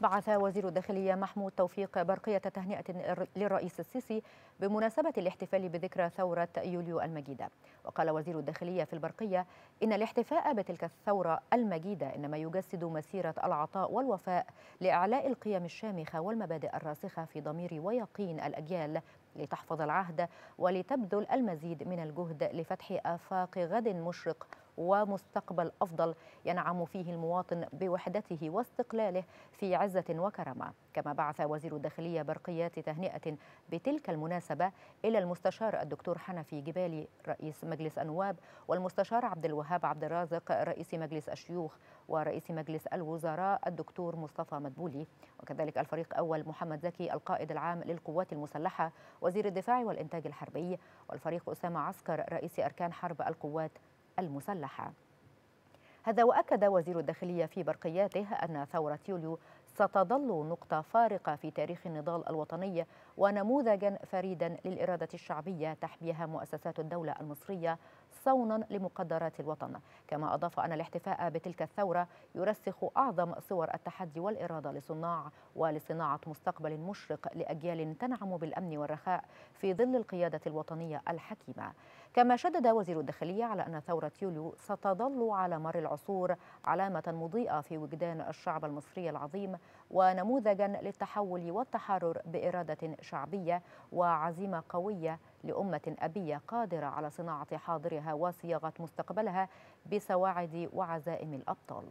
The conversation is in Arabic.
بعث وزير الداخلية محمود توفيق برقية تهنئة للرئيس السيسي بمناسبة الاحتفال بذكرى ثورة يوليو المجيدة وقال وزير الداخلية في البرقية إن الاحتفاء بتلك الثورة المجيدة إنما يجسد مسيرة العطاء والوفاء لإعلاء القيم الشامخة والمبادئ الراسخة في ضمير ويقين الأجيال لتحفظ العهد ولتبذل المزيد من الجهد لفتح آفاق غد مشرق ومستقبل أفضل ينعم فيه المواطن بوحدته واستقلاله في عزة وكرامة كما بعث وزير الداخلية برقيات تهنئة بتلك المناسبة إلى المستشار الدكتور حنفي جبالي رئيس مجلس النواب والمستشار عبد الوهاب عبد الرازق رئيس مجلس الشيوخ ورئيس مجلس الوزراء الدكتور مصطفى مدبولي وكذلك الفريق أول محمد زكي القائد العام للقوات المسلحة وزير الدفاع والإنتاج الحربي والفريق أسامة عسكر رئيس أركان حرب القوات المسلحة هذا وأكد وزير الداخلية في برقياته أن ثورة يوليو ستظل نقطة فارقة في تاريخ النضال الوطني ونموذجا فريدا للإرادة الشعبية تحبيها مؤسسات الدولة المصرية صونا لمقدرات الوطن كما أضاف أن الاحتفاء بتلك الثورة يرسخ أعظم صور التحدي والإرادة لصناع ولصناعة مستقبل مشرق لأجيال تنعم بالأمن والرخاء في ظل القيادة الوطنية الحكيمة كما شدد وزير الداخلية على أن ثورة يوليو ستظل على مر العصور علامة مضيئة في وجدان الشعب المصري العظيم ونموذجا للتحول والتحرر بإرادة شعبية وعزيمة قوية لأمة أبية قادرة على صناعة حاضرها وصياغة مستقبلها بسواعد وعزائم الأبطال